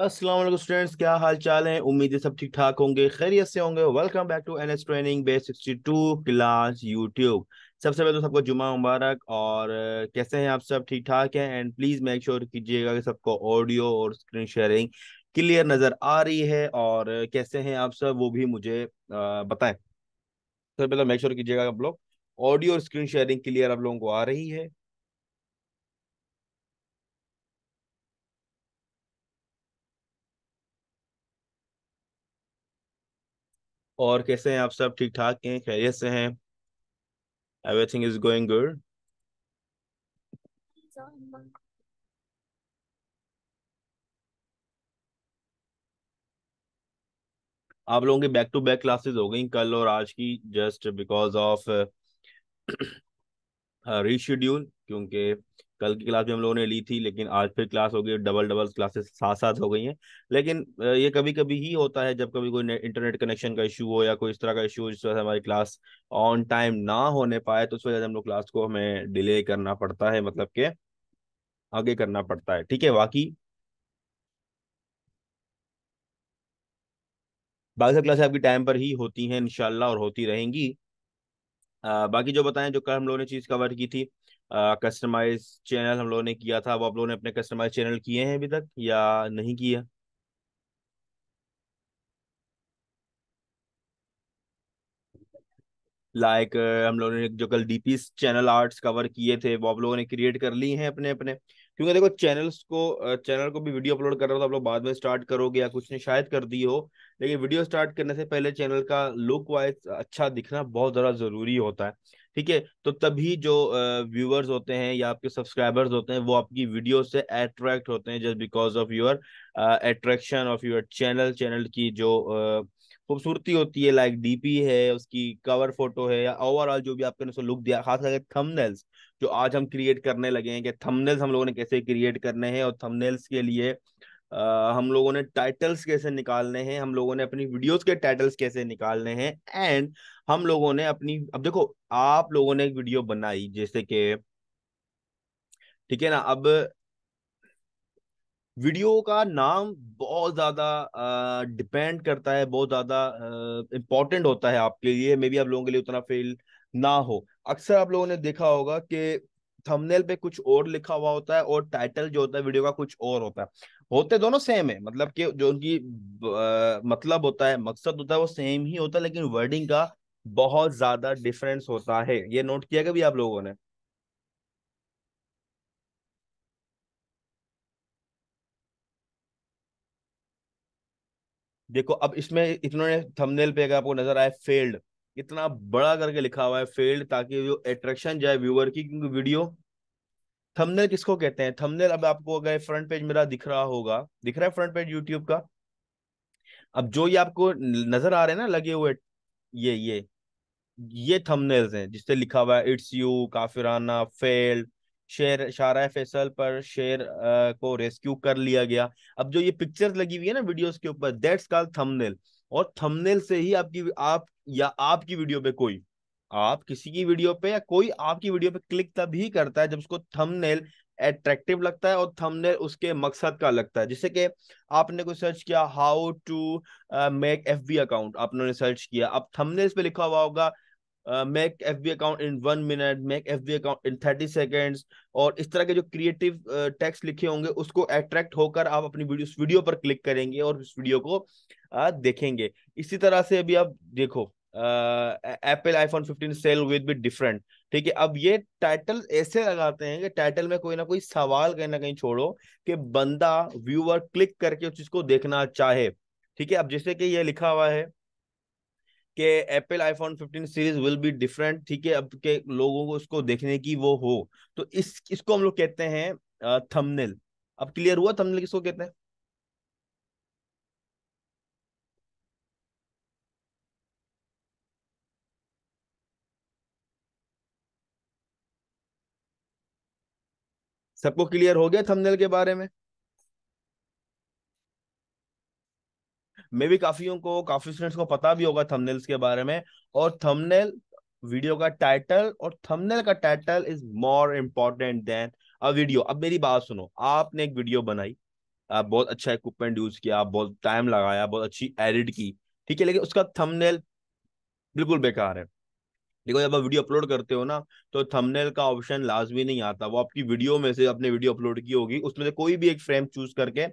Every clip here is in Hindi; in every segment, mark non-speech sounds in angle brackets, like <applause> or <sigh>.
असलम स्टूडेंट्स क्या हाल चाल है उम्मीद सब ठीक ठाक होंगे खैरियत से होंगे welcome back to N S training base sixty two class YouTube सबसे पहले तो सबको जुमा मुबारक और कैसे हैं आप सब ठीक ठाक हैं एंड प्लीज़ मेक श्योर कीजिएगा कि सबको ऑडियो और स्क्रीन शेयरिंग क्लियर नज़र आ रही है और कैसे हैं आप सब वो भी मुझे बताएं सबसे पहले मेक तो श्योर कीजिएगा आप लोग ऑडियो और स्क्रीन शेयरिंग क्लियर आप लोगों को आ रही है और कैसे हैं आप सब ठीक ठाक हैं खैरियत से हैं एवरीथिंग इज गोइंग गुड आप लोगों की बैक टू बैक क्लासेस हो गई कल और आज की जस्ट बिकॉज ऑफ रीशेड्यूल क्योंकि कल की क्लास भी हम लोगों ने ली थी लेकिन आज फिर क्लास हो गई डबल डबल क्लासेस साथ साथ हो गई हैं लेकिन ये कभी कभी ही होता है जब कभी कोई इंटरनेट कनेक्शन का इशू हो या कोई इस तरह का इशू जिस वजह से हमारी क्लास ऑन टाइम ना होने पाए तो उस वजह से हम लोग क्लास को हमें डिले करना पड़ता है मतलब के आगे करना पड़ता है ठीक है बाकी बाकी सब क्लासे आपकी टाइम पर ही होती हैं इनशाला और होती रहेंगी आ, बाकी जो बताएं जो कल हम लोगों ने चीज़ कवर की थी कस्टमाइज चैनल हम लोगों ने किया था वो आप लोगों ने अपने कस्टमाइज चैनल किए हैं अभी तक या नहीं किया लाइक like, हम लोगों ने जो कल डीपी चैनल आर्ट्स कवर किए थे वो आप लोगों ने क्रिएट कर लिए हैं अपने अपने क्योंकि देखो चैनल्स को चैनल को भी वीडियो अपलोड कर रहे हो तो आप लोग बाद में स्टार्ट करोगे या कुछ ने शायद कर दी हो लेकिन वीडियो स्टार्ट करने से पहले चैनल का लुक वाइज अच्छा दिखना बहुत ज़्यादा ज़रूरी होता है ठीक है तो तभी जो व्यूअर्स होते हैं या आपके सब्सक्राइबर्स होते हैं वो आपकी वीडियो से अट्रैक्ट होते हैं just because of your attraction of your channel channel की जो खूबसूरती होती है लाइक डीपी है उसकी कवर फोटो है या ओवरऑल जो भी आपने उसको लुक दिया खास करके थंबनेल्स जो आज हम क्रिएट करने लगे हैं कि थंबनेल्स हम लोगों ने कैसे क्रिएट करने हैं और थंबनेल्स के लिए हम लोगों ने टाइटल्स कैसे निकालने हैं हम लोगों ने अपनी वीडियोस के टाइटल्स कैसे निकालने हैं एंड हम लोगों ने अपनी अब देखो आप लोगों ने एक वीडियो बनाई जैसे कि ठीक है ना अब वीडियो का नाम बहुत ज़्यादा डिपेंड करता है बहुत ज़्यादा इंपॉर्टेंट होता है आपके लिए मे बी आप लोगों के लिए उतना फील ना हो अक्सर आप लोगों ने देखा होगा कि थंबनेल पे कुछ और लिखा हुआ होता है और टाइटल जो होता है वीडियो का कुछ और होता है होते दोनों सेम है मतलब कि जो उनकी मतलब होता है मकसद होता है वो सेम ही होता है लेकिन वर्डिंग का बहुत ज्यादा डिफरेंस होता है ये नोट किया कभी आप लोगों ने देखो अब इसमें इन्होंने थंबनेल पे अगर आपको नजर आए फेल्ड इतना बड़ा करके लिखा हुआ है फेल्ड ताकि जो एट्रैक्शन जाए व्यूअर की क्योंकि वीडियो थंबनेल किसको कहते हैं थंबनेल अब आपको अगर फ्रंट पेज मेरा दिख रहा होगा दिख रहा है फ्रंट पेज यूट्यूब का अब जो ये आपको नजर आ रहे हैं ना लगे हुए ये ये ये थंबनेल्स हैं जिससे लिखा हुआ है इट्स यू काफिराना फेल्ड शेर शारा फैसल पर शेर आ, को रेस्क्यू कर लिया गया अब जो ये पिक्चर्स लगी हुई है ना वीडियोस के ऊपर दैट्स कॉल्ड थंबनेल और थंबनेल से ही आपकी आप या आपकी वीडियो पे कोई आप किसी की वीडियो पे या कोई आपकी वीडियो पे क्लिक तभी करता है जब उसको थंबनेल एट्रैक्टिव लगता है और थंबनेल उसके मकसद का लगता है जैसे कि आपने कोई सर्च किया how to make F B account आपने सर्च किया अब थंबनेल पे लिखा हुआ होगा make F B account in one minute make F B account in thirty seconds और इस तरह के जो क्रिएटिव टेक्स uh, लिखे होंगे उसको अट्रैक्ट होकर आप अपनी वीडियो उस वीडियो पर क्लिक करेंगे और उस वीडियो को uh, देखेंगे इसी तरह से अभी आप देखो Apple iPhone fifteen sale with be different ठीक है अब ये टाइटल ऐसे लगाते हैं कि टाइटल में कोई ना कोई सवाल कहीं ना कहीं छोड़ो कि बंदा व्यूअर क्लिक करके उस चीज को देखना चाहे ठीक है अब जैसे कि ये लिखा हुआ है कि Apple iPhone 15 series will be different ठीक है अब के लोगों को इसको देखने की वो हो तो इस इसको हम लोग कहते हैं थंबनेल अब क्लियर हुआ थंबनेल किसको कहते हैं सबको क्लियर हो गया थंबनेल के बारे में मे भी काफियों को काफी स्टूडेंट्स को पता भी होगा थंबनेल्स के बारे में और थंबनेल वीडियो का टाइटल और थंबनेल का title is more important than a video अब मेरी बात सुनो आपने एक वीडियो बनाई आप बहुत अच्छा इक्विपमेंट यूज किया आप बहुत टाइम लगाया बहुत अच्छी एडिट की ठीक है लेकिन उसका थंबनेल बिल्कुल बेकार है देखो जब आप वीडियो अपलोड करते हो ना तो थंबनेल का ऑप्शन लाजमी नहीं आता वो आपकी वीडियो में से अपने वीडियो अपलोड की होगी उसमें से कोई भी एक फ्रेम चूज करके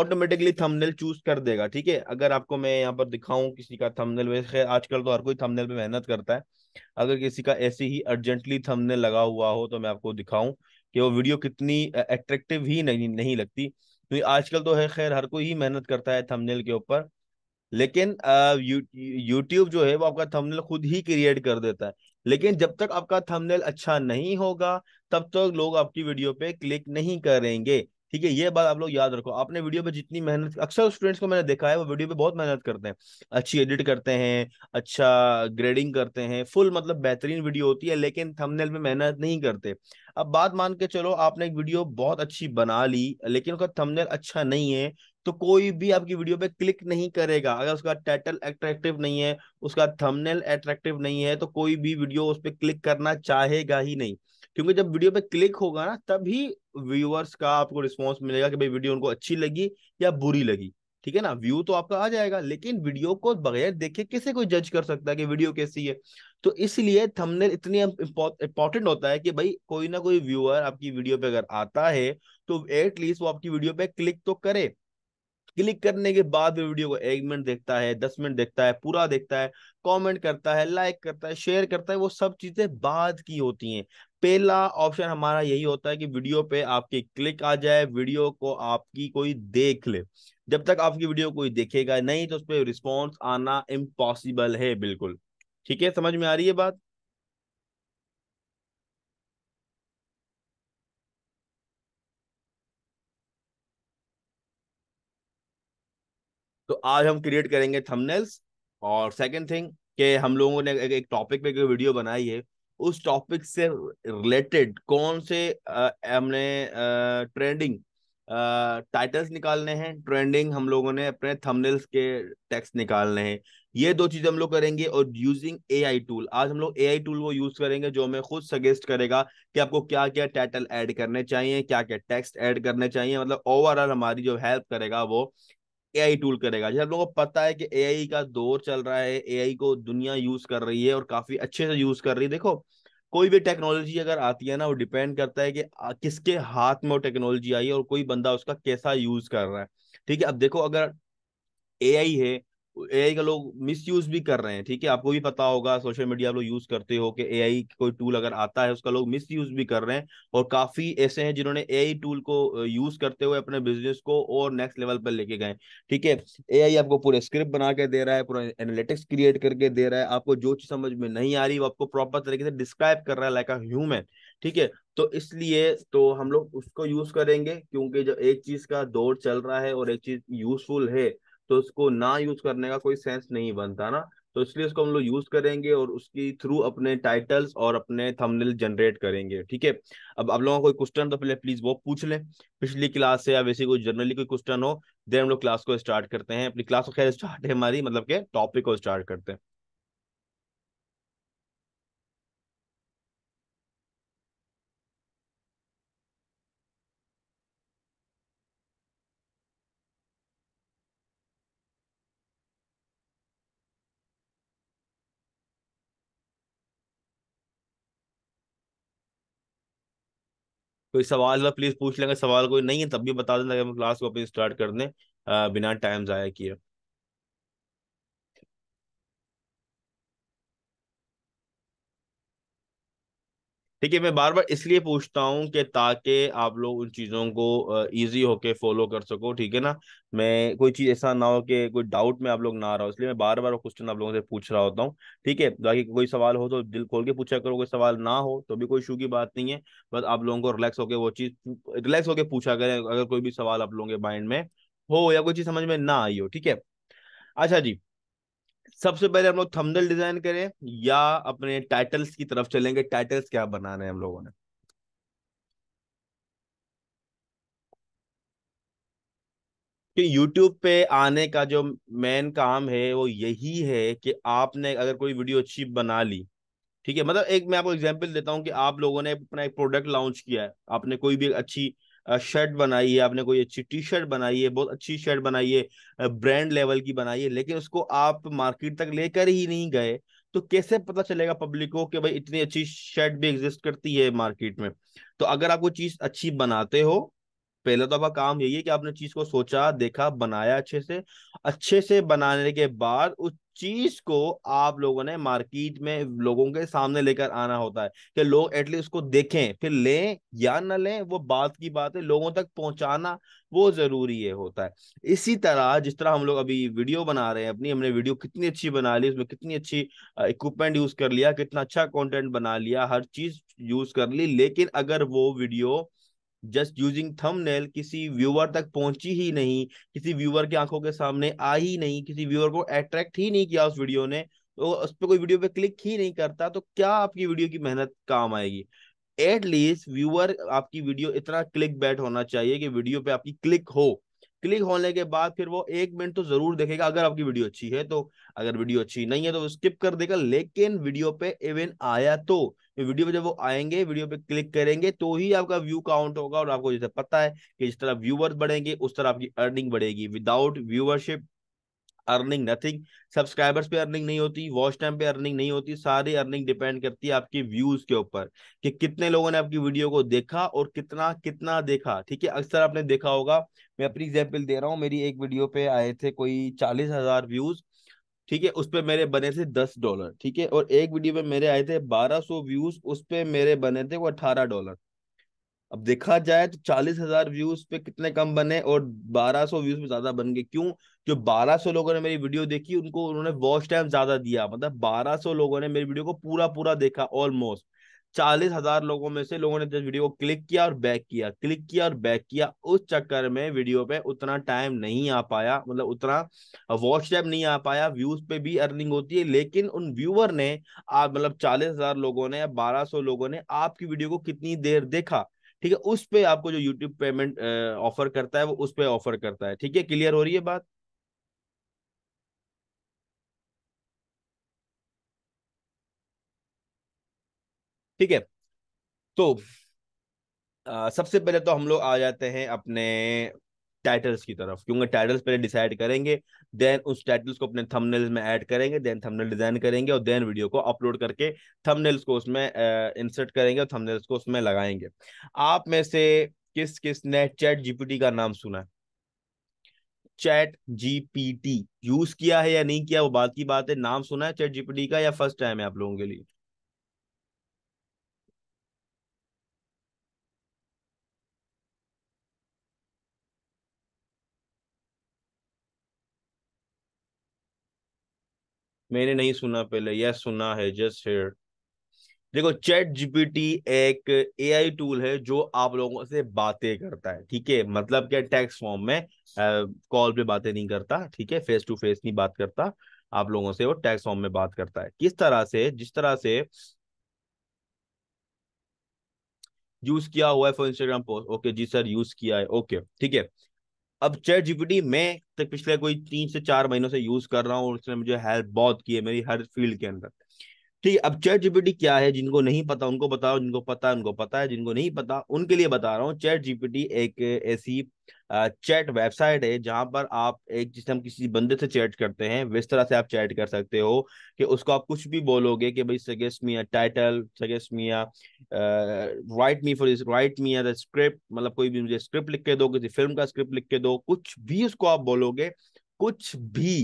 ऑटोमेटिकली थंबनेल चूज कर देगा ठीक है अगर आपको मैं यहाँ पर दिखाऊं किसी का थंबनेल खैर आजकल तो हर कोई थंबनेल पे मेहनत करता है अगर किसी का ऐसे ही अर्जेंटली थंबनेल लगा हुआ हो तो मैं आपको दिखाऊं कि वो वीडियो कितनी अट्रेक्टिव ही नहीं नहीं लगती तो आजकल तो है खैर हर कोई ही मेहनत करता है थमनेल के ऊपर लेकिन यूट्यूब जो है वो आपका थंबनेल खुद ही क्रिएट कर देता है लेकिन जब तक आपका थंबनेल अच्छा नहीं होगा तब तक तो लोग आपकी वीडियो पे क्लिक नहीं करेंगे ठीक है ये बात आप लोग याद रखो आपने वीडियो पे जितनी मेहनत अक्सर स्टूडेंट्स को मैंने देखा है वो वीडियो पे बहुत मेहनत करते हैं अच्छी एडिट करते हैं अच्छा ग्रेडिंग करते हैं फुल मतलब बेहतरीन वीडियो होती है लेकिन थंबनेल में मेहनत नहीं करते अब बात मान के चलो आपने एक वीडियो बहुत अच्छी बना ली लेकिन उसका थंबनेल अच्छा नहीं है तो कोई भी आपकी वीडियो पे क्लिक नहीं करेगा अगर उसका टाइटल अट्रैक्टिव नहीं है उसका थंबनेल अट्रैक्टिव नहीं है तो कोई भी वीडियो उस पर क्लिक करना चाहेगा ही नहीं क्योंकि जब वीडियो पे क्लिक होगा ना तभी व्यूअर्स का आपको रिस्पॉन्स मिलेगा कि भाई वीडियो उनको अच्छी लगी या बुरी लगी ठीक है ना व्यू तो आपका आ जाएगा लेकिन वीडियो को बगैर देखे कैसे कोई जज कर सकता है कि वीडियो कैसी है तो इसलिए थंबनेल इतनी इंपॉर्टेंट होता है कि भाई कोई ना कोई व्यूअर आपकी वीडियो पे अगर आता है तो एटलीस्ट वो आपकी वीडियो पे क्लिक तो करे क्लिक करने के बाद वो वीडियो को एक मिनट देखता है दस मिनट देखता है पूरा देखता है कमेंट करता है लाइक करता है शेयर करता है वो सब चीजें बाद की होती हैं पहला ऑप्शन हमारा यही होता है कि वीडियो पे आपके क्लिक आ जाए वीडियो को आपकी कोई देख ले जब तक आपकी वीडियो कोई देखेगा नहीं तो उस पर रिस्पॉन्स आना इम्पॉसिबल है बिल्कुल ठीक है समझ में आ रही है बात तो आज हम क्रिएट करेंगे थंबनेल्स और सेकंड थिंग के हम लोगों ने एक टॉपिक पे वीडियो बनाई है उस टॉपिक से रिलेटेड कौन से हमने ट्रेंडिंग टाइटल्स निकालने हैं ट्रेंडिंग हम लोगों ने अपने थंबनेल्स के टेक्स्ट निकालने हैं ये दो चीज हम लोग करेंगे और यूजिंग ए आई टूल आज हम लोग ए आई टूल को यूज करेंगे जो हमें खुद सजेस्ट करेगा कि आपको क्या क्या टाइटल ऐड करने चाहिए क्या क्या टेक्स्ट ऐड करने चाहिए मतलब ओवरऑल हमारी जो हेल्प करेगा वो एआई टूल करेगा जैसे आप लोगों को पता है कि एआई का दौर चल रहा है एआई को दुनिया यूज कर रही है और काफी अच्छे से यूज कर रही है देखो कोई भी टेक्नोलॉजी अगर आती है ना वो डिपेंड करता है कि किसके हाथ में वो टेक्नोलॉजी आई है और कोई बंदा उसका कैसा यूज कर रहा है ठीक है अब देखो अगर ए है एआई का लोग यूज भी कर रहे हैं ठीक है आपको भी पता होगा सोशल मीडिया आप लोग यूज करते हो कि आई कोई टूल अगर आता है उसका लोग यूज भी कर रहे हैं और काफी ऐसे हैं जिन्होंने आई टूल को यूज करते हुए अपने बिजनेस को और नेक्स्ट लेवल पर लेके गए ठीक है आई आपको पूरे स्क्रिप्ट बना के दे रहा है पूरा एनालिटिक्स क्रिएट करके दे रहा है आपको जो चीज समझ में नहीं आ रही वो आपको प्रॉपर तरीके से डिस्क्राइब कर रहा है लाइक अ ह्यूमन ठीक है तो इसलिए तो हम लोग उसको यूज करेंगे क्योंकि जो एक चीज का दौर चल रहा है और एक चीज यूजफुल है तो उसको ना यूज करने का कोई सेंस नहीं बनता ना तो इसलिए उसको हम लोग यूज करेंगे और उसकी थ्रू अपने टाइटल्स और अपने थंबनेल जनरेट करेंगे ठीक है अब आप लोगों को कोई क्वेश्चन तो पहले प्लीज वो पूछ लें पिछली क्लास से या वैसे कोई जनरली कोई क्वेश्चन हो देन हम लोग क्लास को स्टार्ट करते हैं अपनी क्लास को खैर स्टार्ट है हमारी मतलब के टॉपिक को स्टार्ट करते हैं कोई सवाल का प्लीज पूछ लेंगे सवाल कोई नहीं है तब भी बता देना क्लास को अपनी स्टार्ट कर दें बिना टाइम ज़ाया किए ठीक है मैं बार बार इसलिए पूछता हूँ कि ताकि आप लोग उन चीज़ों को ईजी होके फॉलो कर सको ठीक है ना मैं कोई चीज़ ऐसा ना हो कि कोई डाउट में आप लोग ना आ रहा हो इसलिए मैं बार बार क्वेश्चन आप लोगों से पूछ रहा होता हूँ ठीक है बाकी कोई सवाल हो तो दिल खोल के पूछा करो कोई सवाल ना हो तो भी कोई इशू की बात नहीं है बस आप लोगों को रिलैक्स होकर वो चीज़ रिलैक्स होकर पूछा करें अगर कोई भी सवाल आप लोगों के माइंड में हो या कोई चीज़ समझ में ना आई हो ठीक है अच्छा जी सबसे पहले हम लोग थंबनेल डिजाइन करें या अपने टाइटल्स की तरफ चलेंगे टाइटल्स क्या रहे हैं हम लोगों ने कि YouTube पे आने का जो मेन काम है वो यही है कि आपने अगर कोई वीडियो अच्छी बना ली ठीक है मतलब एक मैं आपको एग्जांपल देता हूँ कि आप लोगों ने अपना एक प्रोडक्ट लॉन्च किया है आपने कोई भी अच्छी शर्ट बनाई है आपने कोई अच्छी टी शर्ट बनाई है बहुत अच्छी शर्ट बनाई है ब्रांड लेवल की बनाई है लेकिन उसको आप मार्केट तक लेकर ही नहीं गए तो कैसे पता चलेगा पब्लिक को कि भाई इतनी अच्छी शर्ट भी एग्जिस्ट करती है मार्केट में तो अगर आप वो चीज अच्छी बनाते हो पहले तो आपका काम यही है कि आपने चीज को सोचा देखा बनाया अच्छे से अच्छे से बनाने के बाद उस चीज को आप लोगों ने मार्केट में लोगों के सामने लेकर आना होता है कि लोग एटलीस्ट उसको देखें फिर लें या ना लें वो बात की बात है लोगों तक पहुंचाना वो जरूरी है होता है इसी तरह जिस तरह हम लोग अभी वीडियो बना रहे हैं अपनी हमने वीडियो कितनी अच्छी बना ली उसमें कितनी अच्छी इक्विपमेंट यूज कर लिया कितना अच्छा कॉन्टेंट बना लिया हर चीज यूज कर ली लेकिन अगर वो वीडियो जस्ट यूजिंग थंबनेल किसी व्यूअर तक पहुंची ही नहीं किसी व्यूअर की आंखों के सामने आ ही नहीं किसी व्यूअर को अट्रैक्ट ही नहीं किया उस वीडियो ने तो उस पर कोई वीडियो पे क्लिक ही नहीं करता तो क्या आपकी वीडियो की मेहनत काम आएगी एटलीस्ट व्यूअर आपकी वीडियो इतना क्लिक बैट होना चाहिए कि वीडियो पे आपकी क्लिक हो क्लिक होने के बाद फिर वो एक मिनट तो जरूर देखेगा अगर आपकी वीडियो अच्छी है तो अगर वीडियो अच्छी नहीं है तो स्किप कर देगा लेकिन वीडियो पे इवन आया तो वीडियो पे जब वो आएंगे वीडियो पे क्लिक करेंगे तो ही आपका व्यू काउंट होगा और आपको जैसे पता है कि जिस तरह व्यूवर्स बढ़ेंगे उस तरह आपकी अर्निंग बढ़ेगी without viewership earning nothing subscribers पे अर्निंग नहीं होती वॉच टाइम पे अर्निंग नहीं होती सारी अर्निंग डिपेंड करती है आपके व्यूज के ऊपर कि कितने लोगों ने आपकी वीडियो को देखा और कितना कितना देखा ठीक है अक्सर आपने देखा होगा मैं अपनी एग्जाम्पल दे रहा हूँ मेरी एक वीडियो पे आए थे कोई चालीस व्यूज ठीक है उस पर मेरे बने थे दस डॉलर ठीक है और एक वीडियो पे मेरे आए थे बारह व्यूज उस पर मेरे बने थे वो अठारह डॉलर अब देखा जाए तो चालीस हजार व्यूज पे कितने कम बने और बारह सौ व्यूज पे ज्यादा बन गए क्यों जो 1200 लोगों ने मेरी वीडियो देखी उनको उन्होंने वॉच टाइम ज्यादा दिया मतलब 1200 लोगों ने मेरी वीडियो को पूरा पूरा देखा ऑलमोस्ट चालीस हजार लोगों में से लोगों ने जिस वीडियो को क्लिक किया और बैक किया क्लिक किया और बैक किया उस चक्कर में वीडियो पे उतना टाइम नहीं आ पाया मतलब उतना वॉच टाइम नहीं आ पाया व्यूज पे भी अर्निंग होती है लेकिन उन व्यूवर ने आप मतलब चालीस हजार लोगों ने या बारह सौ लोगों ने आपकी वीडियो को कितनी देर देखा ठीक है उस पर आपको जो यूट्यूब पेमेंट ऑफर करता है वो उस पर ऑफर करता है ठीक है क्लियर हो रही है बात ठीक है तो आ, सबसे पहले तो हम लोग आ जाते हैं अपने टाइटल्स की तरफ क्योंकि टाइटल्स पहले डिसाइड करेंगे देन उस टाइटल्स को अपने थंबनेल्स में ऐड करेंगे देन थंबनेल डिजाइन करेंगे और देन वीडियो को अपलोड करके थंबनेल्स को उसमें इंसर्ट करेंगे और थंबनेल्स को उसमें लगाएंगे आप में से किस किस ने चैट जीपीटी का नाम सुना चैट जीपीटी यूज किया है या नहीं किया वो बात की बात है नाम सुना है चैट जीपीटी का या फर्स्ट टाइम है आप लोगों के लिए मैंने नहीं सुना पहले यस सुना है जस्ट हेयर देखो चैट जीपीटी एक एआई टूल है जो आप लोगों से बातें करता है ठीक है मतलब क्या टेक्स्ट फॉर्म में कॉल पे बातें नहीं करता ठीक है फेस टू फेस नहीं बात करता आप लोगों से वो टेक्स्ट फॉर्म में बात करता है किस तरह से जिस तरह से यूज किया हुआ है फॉर इंस्टाग्राम पोस्ट ओके जी सर यूज किया है ओके ठीक है अब चैट जीपीटी मैं पिछले कोई तीन से चार महीनों से यूज कर रहा हूँ और उसने मुझे हेल्प बहुत की है मेरी हर फील्ड के अंदर ठीक है अब चैट जीपीटी क्या है जिनको नहीं पता उनको बताओ जिनको पता है उनको पता है जिनको नहीं पता उनके लिए बता रहा हूँ चैट जीपीटी एक ऐसी चैट वेबसाइट है जहां पर आप एक जिस हम किसी बंदे से चैट करते हैं इस तरह से आप चैट कर सकते हो कि उसको आप कुछ भी बोलोगे कि भाई suggest me a title suggest me a write me for this write me the script मतलब कोई भी मुझे स्क्रिप्ट लिख के दो किसी फिल्म का स्क्रिप्ट लिख के दो कुछ भी उसको आप बोलोगे कुछ भी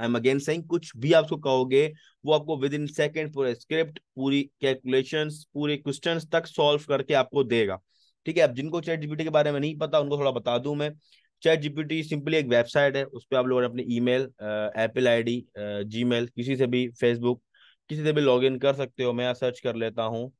आई एम अगेन सेइंग कुछ भी आपको कहोगे वो आपको विद इन सेकेंड पूरा स्क्रिप्ट पूरी कैलकुलेशन पूरे क्वेश्चन तक सॉल्व करके आपको देगा ठीक है अब जिनको चैट जीपीटी के बारे में नहीं पता उनको थोड़ा बता दूं मैं चैट जीपीटी सिंपली एक वेबसाइट है उस पर आप लोगों ने अपनी ईमेल एप्पल आईडी जीमेल किसी से भी फेसबुक किसी से भी लॉगिन कर सकते हो मैं सर्च कर लेता हूँ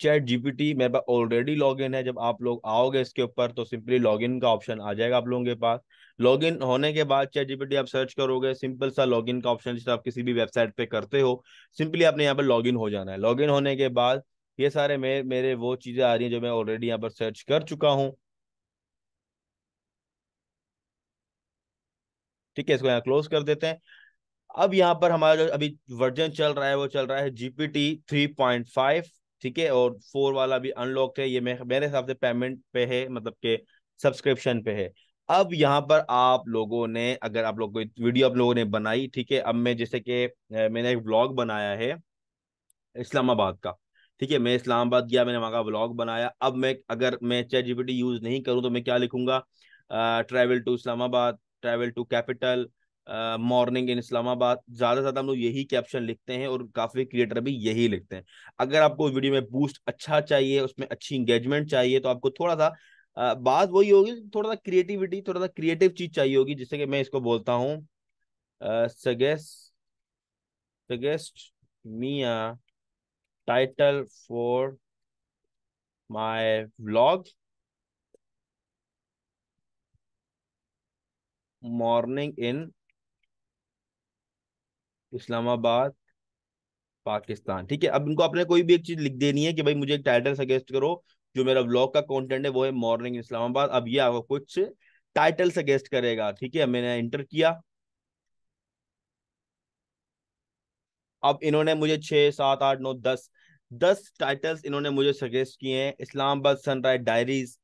चैट जीपीटी मेरे पास ऑलरेडी लॉग इन है जब आप लोग आओगे इसके ऊपर तो सिंपली लॉग इन का ऑप्शन आ जाएगा आप लोगों के पास लॉग इन होने के बाद चैट जीपीटी आप सर्च करोगे सिंपल सा लॉग इन का ऑप्शन जिससे आप किसी भी वेबसाइट पे करते हो सिंपली आपने यहाँ पर लॉग इन हो जाना है लॉग इन होने के बाद ये सारे मेरे मेरे वो चीज़ें आ रही हैं जो मैं ऑलरेडी यहाँ पर सर्च कर चुका हूँ ठीक है इसको यहाँ क्लोज कर देते हैं अब यहाँ पर हमारा जो अभी वर्जन चल रहा है वो चल रहा है जीपीटी थ्री पॉइंट फाइव ठीक है और फोर वाला भी अनलॉक है ये मेरे हिसाब से पेमेंट पे है मतलब के सब्सक्रिप्शन पे है अब यहाँ पर आप लोगों ने अगर आप लोग कोई वीडियो आप लोगों ने बनाई ठीक है अब मैं जैसे कि मैंने एक ब्लॉग बनाया है इस्लामाबाद का ठीक है मैं इस्लामाबाद गया मैंने वहाँ का ब्लॉग बनाया अब मैं अगर मैं चैट जीपीटी यूज़ नहीं करूँ तो मैं क्या लिखूंगा travel to Islamabad travel to capital morning in Islamabad ज्यादा से ज्यादा हम लोग यही कैप्शन लिखते हैं और काफी क्रिएटर भी यही लिखते हैं अगर आपको वीडियो में बूस्ट अच्छा चाहिए उसमें अच्छी इंगेजमेंट चाहिए तो आपको थोड़ा सा बात वही होगी थोड़ा सा क्रिएटिविटी थोड़ा सा क्रिएटिव चीज चाहिए होगी जिससे कि मैं इसको बोलता हूँ suggest title for my vlog morning in Islamabad Pakistan ठीक है अब इनको आपने कोई भी एक चीज लिख देनी है कि भाई मुझे एक टाइटल सजेस्ट करो जो मेरा ब्लॉग का कंटेंट है वो है मॉर्निंग इस्लामाबाद अब ये आपको कुछ टाइटल सजेस्ट करेगा ठीक है मैंने एंटर किया अब इन्होंने मुझे छह सात आठ नौ दस दस टाइटल्स इन्होंने मुझे सजेस्ट किए हैं Islamabad sunrise diaries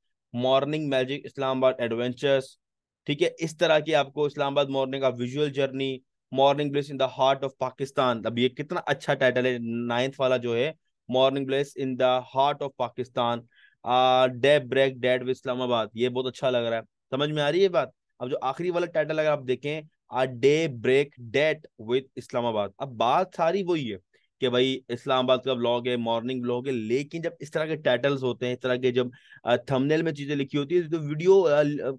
morning magic Islamabad adventures ठीक है इस तरह की आपको इस्लामाबाद मॉर्निंग का visual journey morning bliss in the heart of Pakistan अब ये कितना अच्छा टाइटल है नाइन्थ वाला जो है morning bliss in the heart of Pakistan daybreak date with Islamabad ये बहुत अच्छा लग रहा है समझ में आ रही है बात अब जो आखिरी वाला टाइटल अगर आप देखें a daybreak date with Islamabad अब बात सारी वही है कि भाई इस्लामाबाद का ब्लॉग है मॉर्निंग ब्लॉग है लेकिन जब इस तरह के टाइटल्स होते हैं इस तरह के जब थंबनेल में चीजें लिखी होती है तो वीडियो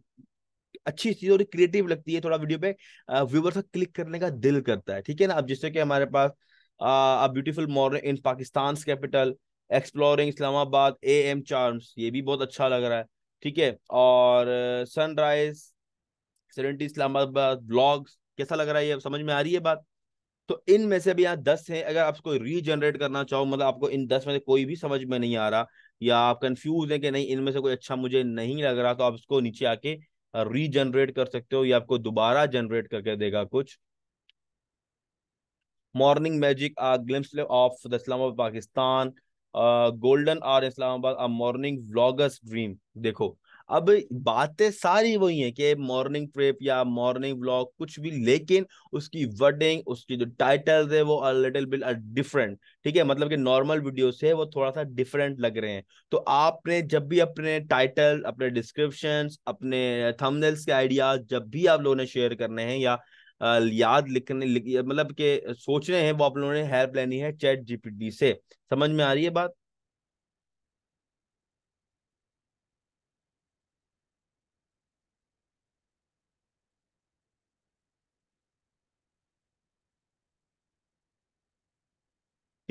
अच्छी चीज और क्रिएटिव लगती है थोड़ा वीडियो पे व्यूवर का क्लिक करने का दिल करता है ठीक है ना अब जैसे कि हमारे पास a beautiful morning in Pakistan capital exploring Islamabad A M charms ये भी बहुत अच्छा लग रहा है ठीक है और सनराइज सेवेंटी इस्लामाबाद ब्लॉग्स कैसा लग रहा है ये समझ में आ रही है बात तो इन में से भी यहाँ दस हैं अगर आप आपको रीजनरेट करना चाहो मतलब आपको इन दस में से कोई भी समझ में नहीं आ रहा या आप कंफ्यूज हैं कि नहीं इनमें से कोई अच्छा मुझे नहीं लग रहा तो आप इसको नीचे आके रीजनरेट कर सकते हो या आपको दोबारा जनरेट करके देगा कुछ morning magic a glimpse of the Islamabad Pakistan golden hour Islamabad a morning vloggers dream देखो अब बातें सारी वही हैं कि मॉर्निंग प्रेप या मॉर्निंग व्लॉग कुछ भी लेकिन उसकी वर्डिंग उसकी जो टाइटल है वो लिटिल बिल डिफरेंट ठीक है मतलब कि नॉर्मल वीडियो से वो थोड़ा सा डिफरेंट लग रहे हैं तो आपने जब भी अपने टाइटल अपने डिस्क्रिप्शन अपने थंबनेल्स के आइडियाज जब भी आप लोगों ने शेयर करने हैं या याद लिखने मतलब के सोच रहे हैं वो आप लोगों ने हेल्प लेनी है चैट जीपीटी से समझ में आ रही है बात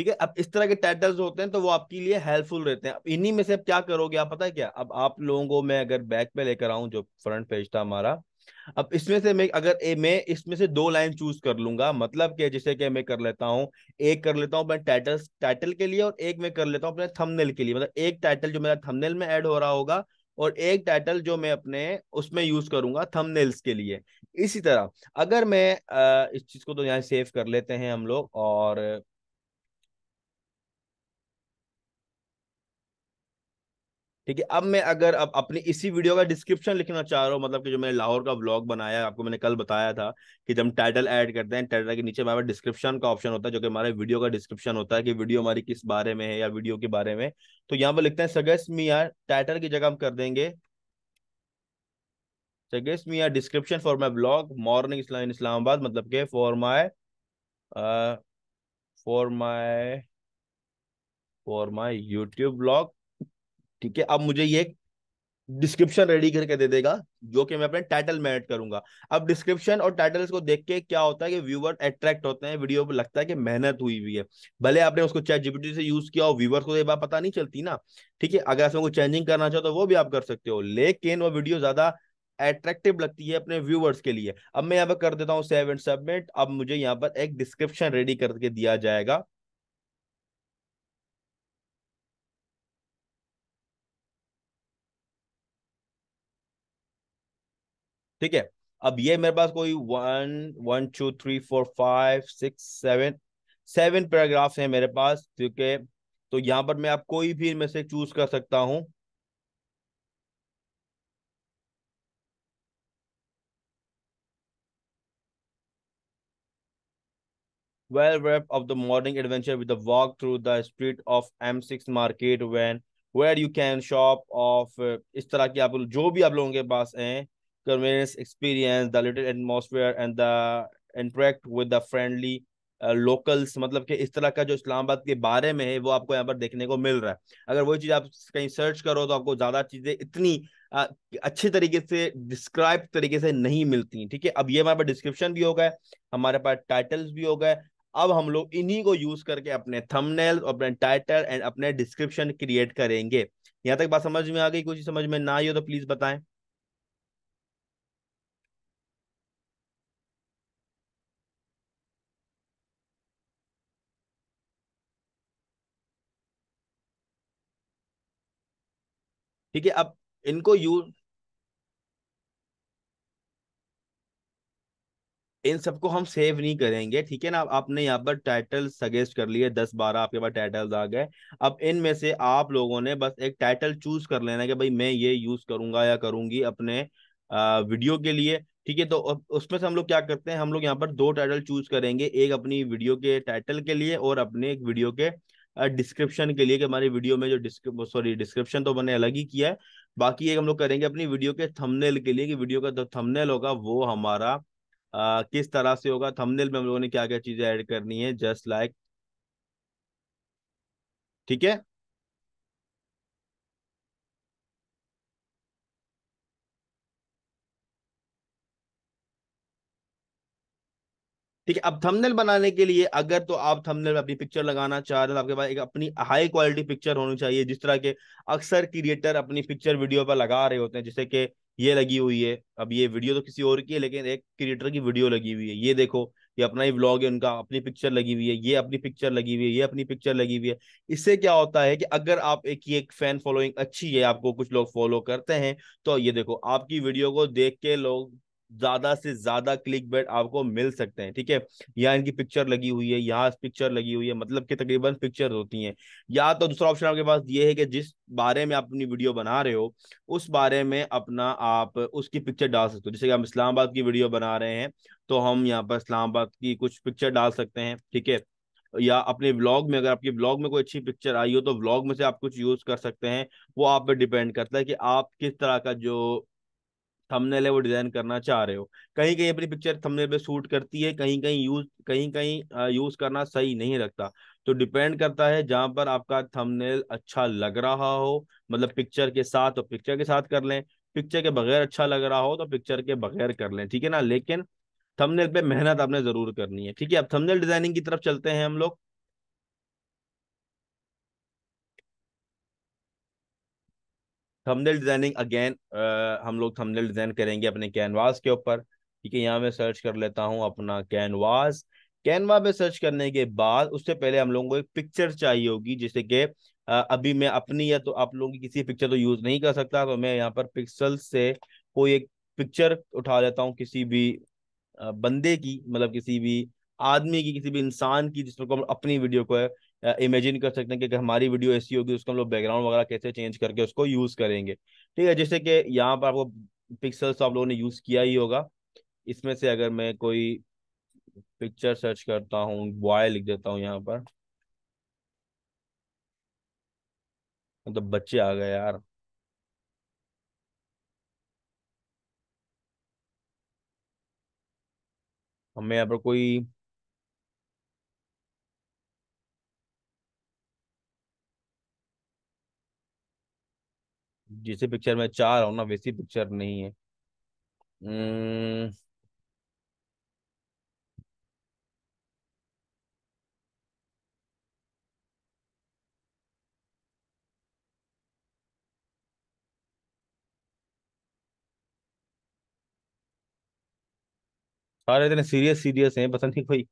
ठीक है अब इस तरह के टाइटल्स होते हैं तो वो आपके लिए हेल्पफुल रहते हैं अब इन्हीं में से अब क्या करोगे आप पता है क्या अब आप लोगों को मैं अगर बैक पे लेकर आऊं जो फ्रंट पेज था हमारा अब इसमें से मैं अगर ए, मैं इसमें से दो लाइन चूज कर लूंगा मतलब कि जैसे कि मैं कर लेता हूँ एक कर लेता हूँ अपने टाइटल टाइटल के लिए और एक मैं कर लेता हूँ अपने थंबनेल के लिए मतलब एक टाइटल जो मेरा थंबनेल में ऐड हो रहा होगा और एक टाइटल जो मैं अपने उसमें यूज करूंगा थंबनेल्स के लिए इसी तरह अगर मैं आ, इस चीज को तो यहाँ सेव कर लेते हैं हम लोग और ठीक है अब मैं अगर अब अपनी इसी वीडियो का डिस्क्रिप्शन लिखना चाह रहा हूँ मतलब कि जो मैंने लाहौर का ब्लॉग बनाया आपको मैंने कल बताया था कि जब टाइटल ऐड करते हैं टाइटल के नीचे हमारे डिस्क्रिप्शन का ऑप्शन होता है जो कि हमारे वीडियो का डिस्क्रिप्शन होता है कि वीडियो हमारी किस बारे में है या वीडियो के बारे में तो यहाँ पर लिखते हैं सगेस्ट मिया टाइटल की जगह हम कर देंगे suggest me description for my blog morning Islam in Islamabad मतलब के for my for my for my YouTube blog ठीक है अब मुझे ये डिस्क्रिप्शन रेडी करके दे देगा जो कि मैं अपने टाइटल में ऐड करूंगा अब डिस्क्रिप्शन और टाइटल को देख के क्या होता है कि व्यूवर अट्रैक्ट होते हैं वीडियो पर लगता है कि मेहनत हुई हुई है भले आपने उसको चैट जीपीटी से यूज किया हो व्यूवर को तो ये बात पता नहीं चलती ना ठीक है अगर इसमें कोई चेंजिंग करना चाहो तो वो भी आप कर सकते हो लेकिन वो वीडियो ज्यादा एट्रैक्टिव लगती है अपने व्यूवर्स के लिए अब मैं यहाँ पर कर देता हूँ सेव एंड सबमिट अब मुझे यहाँ पर एक डिस्क्रिप्शन रेडी करके दिया जाएगा ठीक है अब ये मेरे पास कोई one one two three four five six seven seven paragraphs हैं मेरे पास ठीक है तो यहां पर मैं आप कोई भी इनमें से चूज कर सकता well well of the morning adventure with with walk through the street of M six market when where you can shop of इस तरह की आप जो भी आप लोगों के पास हैं convenience experience the little atmosphere and the interact with the friendly locals uh, मतलब कि इस तरह का जो इस्लामाबाद के बारे में है वो आपको यहाँ पर देखने को मिल रहा है अगर वही चीज़ आप कहीं सर्च करो तो आपको ज़्यादा चीज़ें इतनी आ, अच्छे तरीके से डिस्क्राइब तरीके से नहीं मिलती ठीक है अब ये हमारे पास डिस्क्रिप्शन भी हो गए हमारे पास टाइटल्स भी हो गए अब हम लोग इन्हीं को यूज करके अपने थंबनेल अपने टाइटल एंड अपने डिस्क्रिप्शन क्रिएट करेंगे यहाँ तक बात समझ में आ गई कुछ समझ में ना आई हो तो प्लीज बताएं ठीक है अब इनको यू इन सबको हम सेव नहीं करेंगे ठीक है ना आपने यहाँ पर टाइटल सजेस्ट कर लिए दस बारह आपके पास टाइटल्स आ गए अब इनमें से आप लोगों ने बस एक टाइटल चूज कर लेना कि भाई मैं ये यूज करूंगा या करूंगी अपने आ, वीडियो के लिए ठीक है तो उसमें से हम लोग क्या करते हैं हम लोग यहाँ पर दो टाइटल चूज करेंगे एक अपनी वीडियो के टाइटल के लिए और अपने एक वीडियो के डिस्क्रिप्शन के लिए कि हमारी वीडियो में जो सॉरी डिस्क्रिप्शन तो मैंने अलग ही किया है बाकी एक हम लोग करेंगे अपनी वीडियो के थंबनेल के लिए कि वीडियो का जो थंबनेल होगा वो हमारा आ, किस तरह से होगा थंबनेल में हम लोगों ने क्या क्या चीजें ऐड करनी है जस्ट लाइक like, ठीक है ठीक है अब थंबनेल बनाने के लिए अगर तो आप थंबनेल में अपनी पिक्चर लगाना चाह रहे हो तो आपके पास एक अपनी हाई क्वालिटी पिक्चर होनी चाहिए जिस तरह के अक्सर क्रिएटर अपनी पिक्चर वीडियो पर लगा रहे होते हैं जैसे कि ये लगी हुई है अब ये वीडियो तो किसी और की है लेकिन एक क्रिएटर की वीडियो लगी हुई है ये देखो ये अपना ही ब्लॉग है उनका अपनी पिक्चर लगी हुई है ये अपनी पिक्चर लगी हुई है ये अपनी पिक्चर लगी हुई है इससे क्या होता है कि अगर आप एक ये एक फैन फॉलोइंग अच्छी है आपको कुछ लोग फॉलो करते हैं तो ये देखो आपकी वीडियो को देख के लोग ज्यादा से ज्यादा क्लिक बेट आपको मिल सकते हैं ठीक है यहाँ इनकी पिक्चर लगी हुई है यहाँ पिक्चर लगी हुई है मतलब कि तकरीबन पिक्चर होती हैं या तो दूसरा ऑप्शन आपके पास ये है कि जिस बारे में आप अपनी वीडियो बना रहे हो उस बारे में अपना आप उसकी पिक्चर डाल सकते हो जैसे कि हम इस्लामाबाद की वीडियो बना रहे हैं तो हम यहाँ पर इस्लामाबाद की कुछ पिक्चर डाल सकते हैं ठीक है या अपने ब्लॉग में अगर आपके ब्लॉग में कोई अच्छी पिक्चर आई हो तो ब्लॉग में से आप कुछ यूज कर सकते हैं वो आप पर डिपेंड करता है कि आप किस तरह का जो थंबनेल है वो डिजाइन करना चाह रहे हो कहीं कहीं अपनी पिक्चर थंबनेल पे सूट करती है कहीं कहीं यूज कहीं कहीं यूज करना सही नहीं लगता तो डिपेंड करता है जहां पर आपका थंबनेल अच्छा लग रहा हो मतलब पिक्चर के साथ और तो पिक्चर के साथ कर लें पिक्चर के बगैर अच्छा लग रहा हो तो पिक्चर के बगैर कर लें ठीक है ना लेकिन थंबनेल पे मेहनत आपने जरूर करनी है ठीक है अब थंबनेल डिजाइनिंग की तरफ चलते हैं हम लोग थंबनेल डिजाइनिंग अगेन हम लोग थंबनेल डिजाइन करेंगे अपने कैनवास के ऊपर ठीक है यहाँ मैं सर्च कर लेता हूँ अपना कैनवास कैनवा पे सर्च करने के बाद उससे पहले हम लोगों को एक पिक्चर चाहिए होगी जैसे कि अभी मैं अपनी या तो आप लोगों की किसी पिक्चर तो यूज नहीं कर सकता तो मैं यहाँ पर पिक्सल से कोई एक पिक्चर उठा लेता हूँ किसी भी बंदे की मतलब किसी भी आदमी की किसी भी इंसान की जिसमें को अपनी वीडियो को इमेजिन कर सकते हैं कि हमारी वीडियो ऐसी होगी उसको हम लोग बैकग्राउंड वगैरह कैसे चेंज करके उसको यूज़ करेंगे ठीक है जैसे कि यहाँ पर आपको पिक्सल्स आप लोगों ने यूज़ किया ही होगा इसमें से अगर मैं कोई पिक्चर सर्च करता हूँ बॉय लिख देता हूँ यहाँ पर मतलब तो बच्चे आ गए यार हमें यहाँ पर कोई जैसे पिक्चर में चार हूँ ना वैसी पिक्चर नहीं है हम्म। सारे इतने सीरियस सीरियस हैं पता नहीं कोई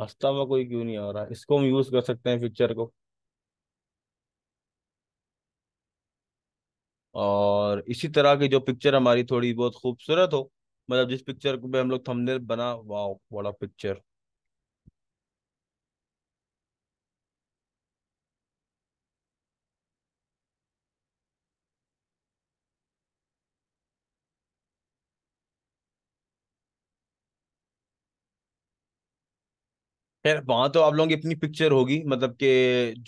हंसता हुआ कोई क्यों नहीं आ रहा इसको हम यूज कर सकते हैं पिक्चर को और इसी तरह की जो पिक्चर हमारी थोड़ी बहुत खूबसूरत हो मतलब जिस पिक्चर भी हम लोग थंबनेल बना वाह बड़ा पिक्चर खैर वहां तो आप लोगों की अपनी पिक्चर होगी मतलब के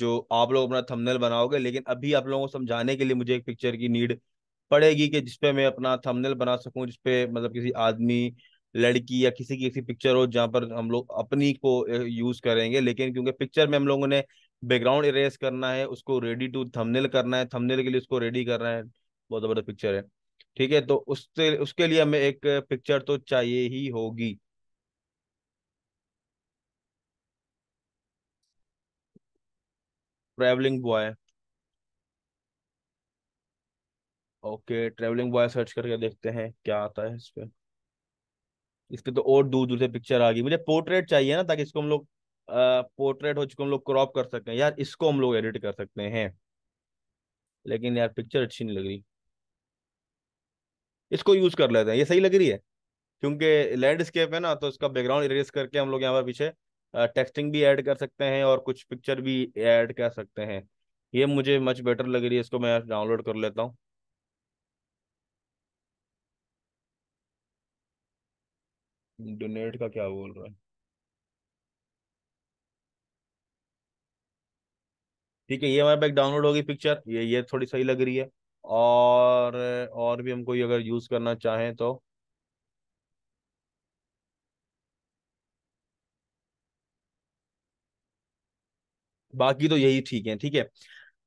जो आप लोग अपना थंबनेल बनाओगे लेकिन अभी आप लोगों को समझाने के लिए मुझे एक पिक्चर की नीड पड़ेगी कि जिसपे मैं अपना थंबनेल बना सकूं जिसपे मतलब किसी आदमी लड़की या किसी की ऐसी पिक्चर हो जहाँ पर हम लोग अपनी को यूज करेंगे लेकिन क्योंकि पिक्चर में हम लोगों ने बैकग्राउंड इरेज करना है उसको रेडी टू थंबनेल करना है थंबनेल के लिए उसको रेडी करना है बहुत जबरदस्त पिक्चर है ठीक है तो उससे उसके लिए हमें एक पिक्चर तो चाहिए ही होगी travelling boy okay travelling boy search करके देखते हैं क्या आता है इस पर इस पे तो और दूर दूर से पिक्चर आ गई मुझे पोर्ट्रेट चाहिए ना ताकि इसको हम लोग पोर्ट्रेट हो चुके हम लोग क्रॉप कर सकते हैं यार इसको हम लोग एडिट कर सकते हैं लेकिन यार पिक्चर अच्छी नहीं लग रही इसको यूज कर लेते हैं ये सही लग रही है क्योंकि लैंडस्केप है ना तो इसका बैकग्राउंड इरेज करके हम लोग यहाँ पर पीछे टेक्सटिंग भी ऐड कर सकते हैं और कुछ पिक्चर भी ऐड कर सकते हैं ये मुझे मच बेटर लग रही है इसको मैं डाउनलोड कर लेता हूँ डोनेट का क्या बोल रहा है ठीक है ये हमारे पास डाउनलोड होगी पिक्चर ये ये थोड़ी सही लग रही है और और भी हमको ये अगर यूज़ करना चाहें तो बाकी तो यही ठीक है ठीक है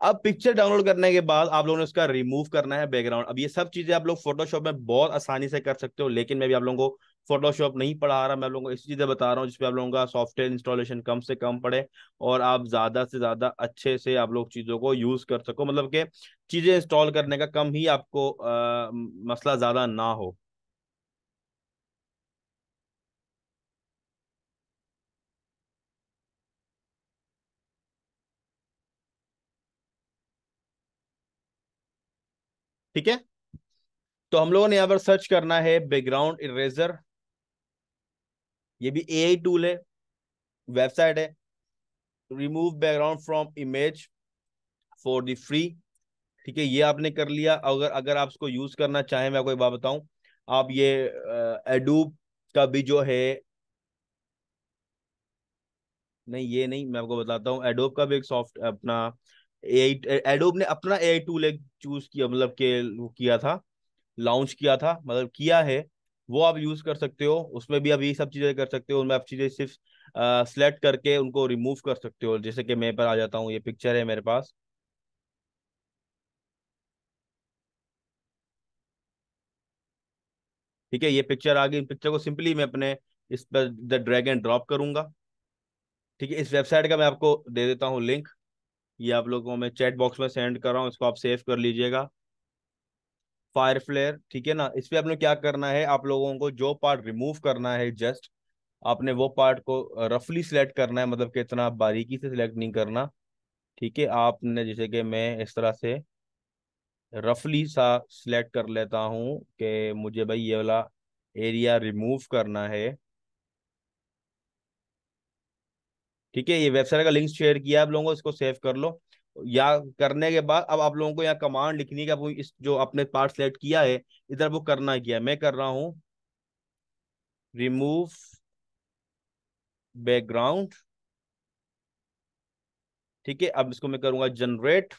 अब पिक्चर डाउनलोड करने के बाद आप लोगों ने उसका रिमूव करना है बैकग्राउंड अब ये सब चीजें आप लोग फोटोशॉप में बहुत आसानी से कर सकते हो लेकिन मैं भी आप लोगों को फोटोशॉप नहीं पढ़ा रहा मैं आप लोगों को ऐसी चीजें बता रहा हूँ जिसपे आप लोगों का सॉफ्टवेयर इंस्टॉलेशन कम से कम पड़े और आप ज्यादा से ज्यादा अच्छे से आप लोग चीजों को यूज कर सको मतलब के चीजें इंस्टॉल करने का कम ही आपको आ, मसला ज्यादा ना हो ठीक है तो हम लोगों ने यहां पर सर्च करना है बैकग्राउंड इरेजर ये भी ए टूल है वेबसाइट है remove background from image for the free ठीक है ये आपने कर लिया अगर अगर आप इसको यूज करना चाहें मैं आपको एक बात बताऊं आप ये एडूब का भी जो है नहीं ये नहीं मैं आपको बताता हूँ एडोब का भी एक सॉफ्ट अपना एडोब ने अपना ए आई टूल एक चूज किया मतलब के वो किया था लॉन्च किया था मतलब किया है वो आप यूज कर सकते हो उसमें भी आप ये सब चीजें कर सकते हो उनमें आप चीजें सिर्फ सेलेक्ट करके उनको रिमूव कर सकते हो जैसे कि मैं पर आ जाता हूँ ये पिक्चर है मेरे पास ठीक है ये पिक्चर आ गई इन पिक्चर को सिंपली मैं अपने इस पर ड्रैग एंड ड्रॉप करूंगा ठीक है इस वेबसाइट का मैं आपको दे देता हूँ लिंक ये आप लोगों को मैं चैट बॉक्स में सेंड कर रहा हूँ इसको आप सेव कर लीजिएगा फायर फ्लेयर ठीक है ना इस पर लोग क्या करना है आप लोगों को जो पार्ट रिमूव करना है जस्ट आपने वो पार्ट को रफली सिलेक्ट करना है मतलब कि इतना बारीकी से सिलेक्ट नहीं करना ठीक है आपने जैसे कि मैं इस तरह से रफली सा सिलेक्ट कर लेता हूँ कि मुझे भाई ये वाला एरिया रिमूव करना है ठीक है ये वेबसाइट का लिंक शेयर किया आप लोगों को इसको सेव कर लो या करने के बाद अब आप लोगों को यहाँ कमांड लिखनी है इस जो आपने पार्ट सेलेक्ट किया है इधर वो करना किया मैं कर रहा हूं रिमूव बैकग्राउंड ठीक है अब इसको मैं करूंगा जनरेट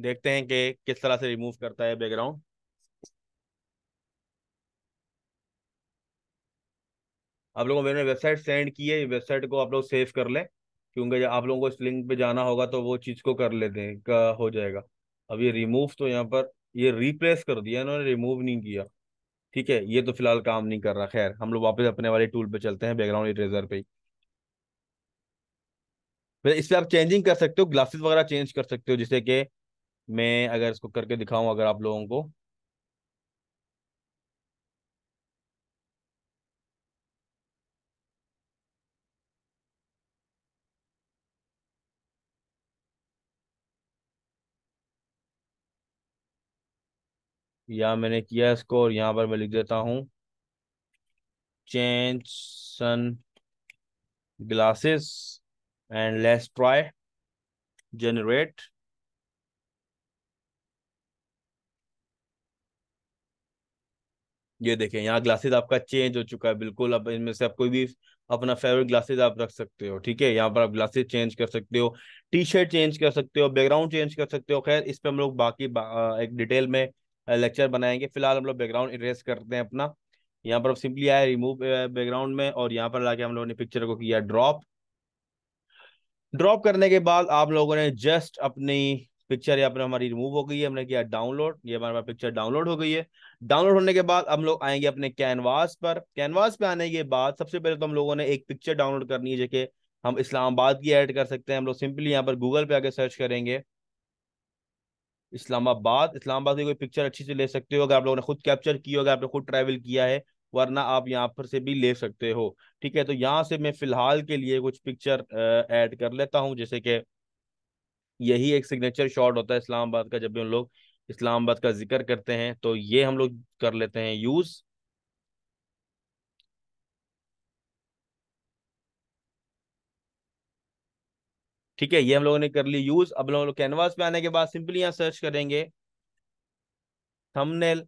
देखते हैं कि किस तरह से रिमूव करता है बैकग्राउंड आप लोगों को मैंने वेबसाइट सेंड की है वेबसाइट को आप लोग सेव कर लें क्योंकि आप लोगों को इस लिंक पे जाना होगा तो वो चीज़ को कर लेते हैं का हो जाएगा अब ये रिमूव तो यहाँ पर ये रिप्लेस कर दिया इन्होंने रिमूव नहीं किया ठीक है ये तो फिलहाल काम नहीं कर रहा खैर हम लोग वापस अपने वाले टूल पे चलते हैं बैकग्राउंड इरेजर पे फिर इस पर आप चेंजिंग कर सकते हो ग्लासेस वगैरह चेंज कर सकते हो जैसे कि मैं अगर इसको करके दिखाऊं अगर आप लोगों को या मैंने किया इसको और यहां पर मैं लिख देता हूं change sunglasses and less try generate ये देखें यहाँ ग्लासेस आपका चेंज हो चुका है बिल्कुल अब इनमें से आप कोई भी अपना फेवरेट ग्लासेस आप रख सकते हो ठीक है यहाँ पर आप ग्लासेस चेंज कर सकते हो टी शर्ट चेंज कर सकते हो बैकग्राउंड चेंज कर सकते हो खैर इस पर हम लोग बाकी बा, एक डिटेल में लेक्चर बनाएंगे फिलहाल हम लोग बैकग्राउंड इरेज करते हैं अपना यहाँ पर सिंपली आया रिमूव बैकग्राउंड में और यहाँ पर लाके हम लोगों ने पिक्चर को किया ड्रॉप ड्रॉप करने के बाद आप लोगों ने जस्ट अपनी पिक्चर यहाँ पर हमारी रिमूव हो गई है हमने किया डाउनलोड ये हमारे पास पिक्चर डाउनलोड हो गई है डाउनलोड होने के बाद हम लोग आएंगे अपने कैनवास पर कैनवास पे आने के बाद सबसे पहले तो हम लोगों ने एक पिक्चर डाउनलोड करनी है जैसे हम इस्लामाबाद की ऐड कर सकते हैं हम लोग सिंपली यहाँ पर गूगल पे आके सर्च करेंगे इस्लामाबाद इस्लामाबाद की कोई पिक्चर अच्छी से ले सकते हो अगर आप लोगों ने खुद कैप्चर की हो अगर आपने खुद ट्रैवल किया है वरना आप यहाँ पर से भी ले सकते हो ठीक है तो यहाँ से मैं फिलहाल के लिए कुछ पिक्चर ऐड कर लेता हूँ जैसे कि यही एक सिग्नेचर शॉट होता है इस्लामाबाद का जब भी हम लोग इस्लामाबाद का जिक्र करते हैं तो ये हम लोग कर लेते हैं यूज़ ठीक है ये हम लोगों ने कर ली यूज अब लोग कैनवास पे आने के बाद सिंपली यहाँ सर्च करेंगे थंबनेल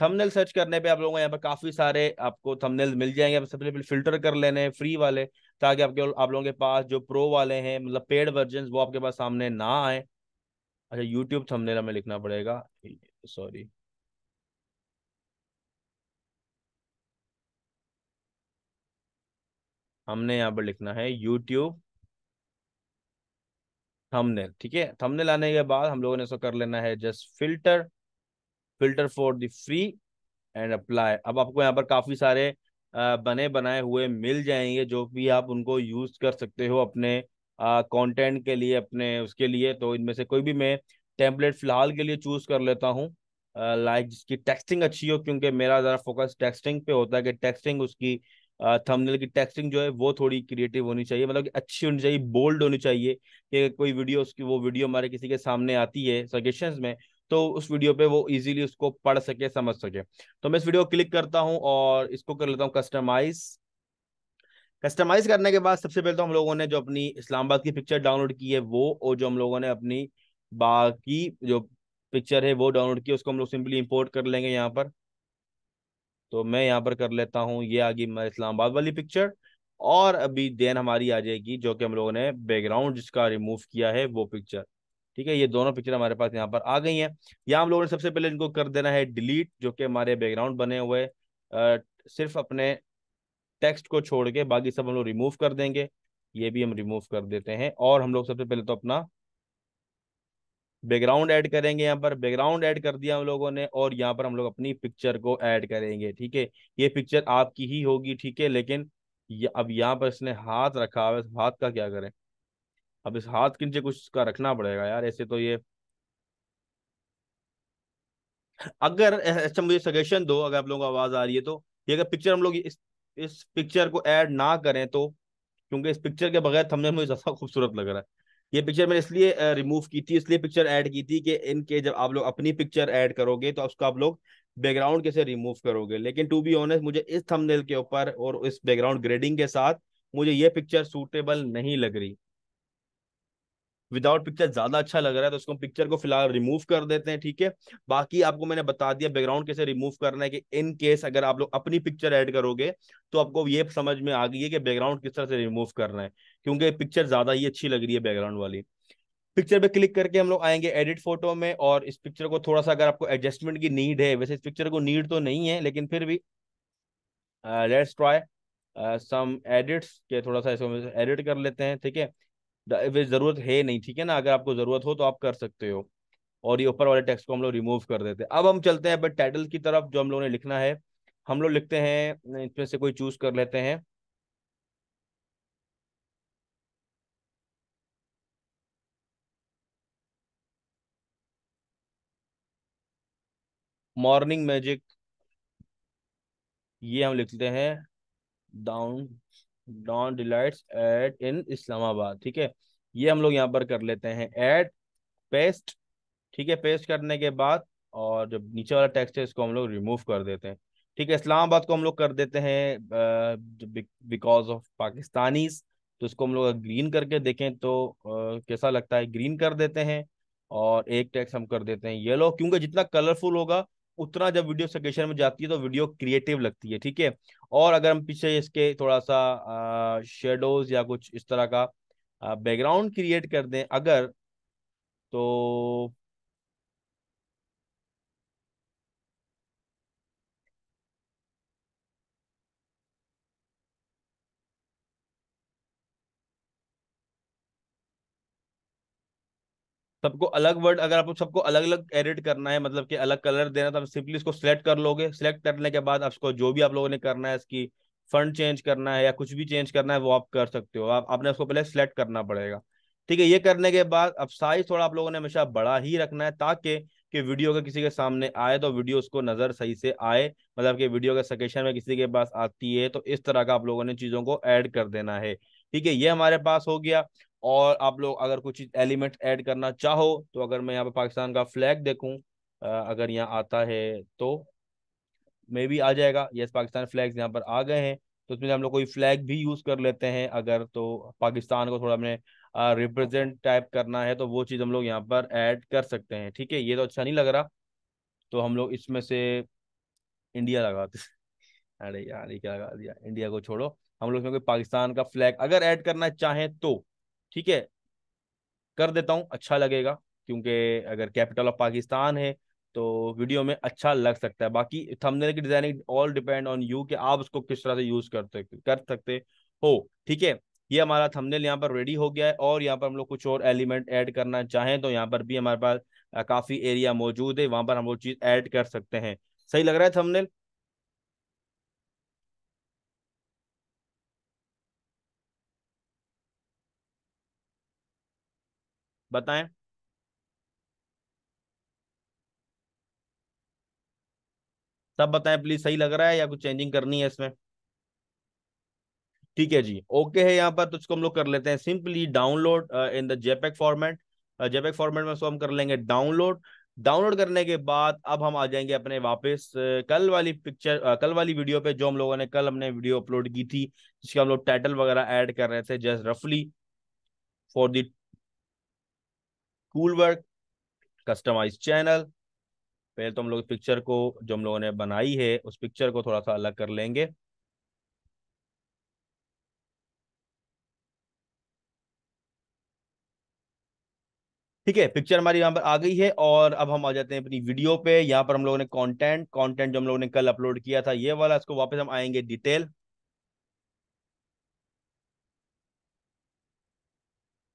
थंबनेल सर्च करने पे आप लोगों को यहाँ पर काफी सारे आपको थंबनेल मिल जाएंगे आप सबसे पहले फिल्टर कर लेने हैं फ्री वाले ताकि आपके आप लोगों के पास जो प्रो वाले हैं मतलब पेड वर्जन वो आपके पास सामने ना आए अच्छा यूट्यूब थंबनेल हमें लिखना पड़ेगा सॉरी हमने यहाँ पर लिखना है यूट्यूब थंबनेल ठीक है थंबनेल आने के बाद हम लोगों ने इसको कर लेना है just filter filter for the free and apply अब आपको यहाँ पर काफ़ी सारे बने बनाए हुए मिल जाएंगे जो भी आप उनको यूज़ कर सकते हो अपने कंटेंट के लिए अपने उसके लिए तो इनमें से कोई भी मैं टेम्पलेट फ़िलहाल के लिए चूज़ कर लेता हूँ लाइक जिसकी टेक्सटिंग अच्छी हो क्योंकि मेरा ज़रा फोकस टेक्सटिंग पे होता है कि टेक्सटिंग उसकी थंबनेल की टेक्सटिंग जो है वो थोड़ी क्रिएटिव होनी चाहिए मतलब कि अच्छी होनी चाहिए बोल्ड होनी चाहिए कि कोई वीडियो उसकी वो वीडियो हमारे किसी के सामने आती है सजेशन में तो उस वीडियो पे वो इजीली उसको पढ़ सके समझ सके तो मैं इस वीडियो को क्लिक करता हूँ और इसको कर लेता हूँ कस्टमाइज कस्टमाइज करने के बाद सबसे पहले तो हम लोगों ने जो अपनी इस्लामाबाद की पिक्चर डाउनलोड की है वो और जो हम लोगों ने अपनी बाकी जो पिक्चर है वो डाउनलोड की उसको हम लोग सिंपली इंपोर्ट कर लेंगे यहाँ पर तो मैं यहाँ पर कर लेता हूँ ये आ गई इस्लामाबाद वाली पिक्चर और अभी देन हमारी आ जाएगी जो कि हम लोगों ने बैकग्राउंड जिसका रिमूव किया है वो पिक्चर ठीक है ये दोनों पिक्चर हमारे पास यहाँ पर आ गई हैं यहाँ हम लोगों ने सबसे पहले इनको कर देना है डिलीट जो कि हमारे बैकग्राउंड बने हुए आ, सिर्फ अपने टेक्स्ट को छोड़ के बाकी सब हम लोग रिमूव कर देंगे ये भी हम रिमूव कर देते हैं और हम लोग सबसे पहले तो अपना बैकग्राउंड ऐड करेंगे यहाँ पर बैकग्राउंड ऐड कर दिया हम लोगों ने और यहाँ पर हम लोग अपनी पिक्चर को ऐड करेंगे ठीक है ये पिक्चर आपकी ही होगी ठीक है लेकिन या, अब यहाँ पर इसने हाथ रखा है हाथ का क्या करें अब इस हाथ के नीचे कुछ का रखना पड़ेगा यार ऐसे तो ये अगर अच्छा मुझे सजेशन दो अगर आप लोगों को आवाज आ रही है तो ये अगर पिक्चर हम लोग इस इस पिक्चर को ऐड ना करें तो क्योंकि इस पिक्चर के बगैर थमने मुझे ज्यादा <laughs> खूबसूरत लग रहा है ये पिक्चर मैंने इसलिए रिमूव की थी इसलिए पिक्चर ऐड की थी कि इनके जब आप लोग अपनी पिक्चर ऐड करोगे तो उसको आप लोग बैकग्राउंड कैसे रिमूव करोगे लेकिन टू बी ऑनेस्ट मुझे इस थंबनेल के ऊपर और इस बैकग्राउंड ग्रेडिंग के साथ मुझे ये पिक्चर सूटेबल नहीं लग रही विदाउट पिक्चर ज्यादा अच्छा लग रहा है तो उसको हम पिक्चर को फिलहाल रिमूव कर देते हैं ठीक है बाकी आपको मैंने बता दिया बैकग्राउंड कैसे रिमूव करना है कि इन केस अगर आप लोग अपनी पिक्चर ऐड करोगे तो आपको ये समझ में आ गई है कि बैकग्राउंड किस तरह से रिमूव करना है क्योंकि पिक्चर ज्यादा ही अच्छी लग रही है बैकग्राउंड वाली पिक्चर पे क्लिक करके हम लोग आएंगे एडिट फोटो में और इस पिक्चर को थोड़ा सा अगर आपको एडजस्टमेंट की नीड है वैसे इस पिक्चर को नीड तो नहीं है लेकिन फिर भी लेट्स ट्राई सम एडिट्स के थोड़ा सा इसको एडिट कर लेते हैं ठीक है ज़रूरत है नहीं ठीक है ना अगर आपको ज़रूरत हो तो आप कर सकते हो और ये ऊपर वाले टेक्स्ट को हम लोग रिमूव कर देते हैं अब हम चलते हैं बट टाइटल की तरफ जो हम लोगों ने लिखना है हम लोग लिखते हैं इसमें से कोई चूज कर लेते हैं मॉर्निंग मैजिक ये हम लिखते हैं down dawn delights at in Islamabad ठीक है ये हम लोग यहाँ पर कर लेते हैं एट पेस्ट ठीक है पेस्ट करने के बाद और जब नीचे वाला टेक्स्ट है इसको हम लोग रिमूव कर देते हैं ठीक है इस्लामाबाद को हम लोग कर देते हैं बिकॉज ऑफ पाकिस्तानी तो इसको हम लोग ग्रीन करके देखें तो आ, कैसा लगता है ग्रीन कर देते हैं और एक टैक्स हम कर देते हैं येलो क्योंकि जितना कलरफुल होगा उतना जब वीडियो सजेशन में जाती है तो वीडियो क्रिएटिव लगती है ठीक है और अगर हम पीछे इसके थोड़ा सा शेडोज या कुछ इस तरह का बैकग्राउंड क्रिएट कर दें अगर तो सबको अलग वर्ड अगर आपको सबको अलग अलग एडिट करना है मतलब कि अलग कलर देना तो आप सिंपली इसको सिलेक्ट कर लोगे सिलेक्ट करने के बाद आपको जो भी आप लोगों ने करना है इसकी फंड चेंज करना है या कुछ भी चेंज करना है वो आप कर सकते हो आप आपने उसको पहले सिलेक्ट करना पड़ेगा ठीक है ये करने के बाद अब साइज थोड़ा आप लोगों ने हमेशा बड़ा ही रखना है ताकि कि वीडियो का किसी के सामने आए तो वीडियो उसको नज़र सही से आए मतलब कि वीडियो के सकेशन में किसी के पास आती है तो इस तरह का आप लोगों ने चीज़ों को ऐड कर देना है ठीक है ये हमारे पास हो गया और आप लोग अगर कुछ एलिमेंट ऐड करना चाहो तो अगर मैं यहाँ पे पाकिस्तान का फ्लैग देखूँ अगर यहाँ आता है तो मे भी आ जाएगा यस पाकिस्तान फ्लैग्स यहाँ पर आ गए हैं तो उसमें हम लोग कोई फ्लैग भी यूज़ कर लेते हैं अगर तो पाकिस्तान को थोड़ा हमने रिप्रेजेंट टाइप करना है तो वो चीज़ हम लोग यहाँ पर ऐड कर सकते हैं ठीक है ये तो अच्छा नहीं लग रहा तो हम लोग इसमें से इंडिया लगाते <laughs> अरे यार ये क्या लगा दिया इंडिया को छोड़ो हम लोग इसमें कोई पाकिस्तान का फ्लैग अगर ऐड करना चाहें तो ठीक है कर देता हूं अच्छा लगेगा क्योंकि अगर कैपिटल ऑफ पाकिस्तान है तो वीडियो में अच्छा लग सकता है बाकी थंबनेल की designing all depend on you कि आप उसको किस तरह से यूज करते कर सकते हो ठीक है ये हमारा थंबनेल यहाँ पर रेडी हो गया है और यहाँ पर हम लोग कुछ और एलिमेंट ऐड करना चाहें तो यहाँ पर भी हमारे पास काफ़ी एरिया मौजूद है वहां पर हम वो चीज़ ऐड कर सकते हैं सही लग रहा है थंबनेल बताएं सब बताएं प्लीज सही लग रहा है या कुछ चेंजिंग करनी है इसमें ठीक है जी ओके है यहाँ पर तो इसको हम लोग कर लेते हैं simply download in the JPEG format JPEG format में हम कर लेंगे डाउनलोड डाउनलोड करने के बाद अब हम आ जाएंगे अपने वापस uh, कल वाली पिक्चर uh, कल वाली वीडियो पे जो हम लोगों ने कल हमने वीडियो अपलोड की थी जिसके हम लोग टाइटल वगैरह ऐड कर रहे थे जस्ट रफली for the cool work customise channel पहले तो हम लोग पिक्चर को जो हम लोगों ने बनाई है उस पिक्चर को थोड़ा सा अलग कर लेंगे ठीक है पिक्चर हमारी यहाँ पर आ गई है और अब हम आ जाते हैं अपनी वीडियो पे यहाँ पर हम लोगों ने कंटेंट कंटेंट जो हम लोगों ने कल अपलोड किया था ये वाला इसको वापस हम आएंगे detail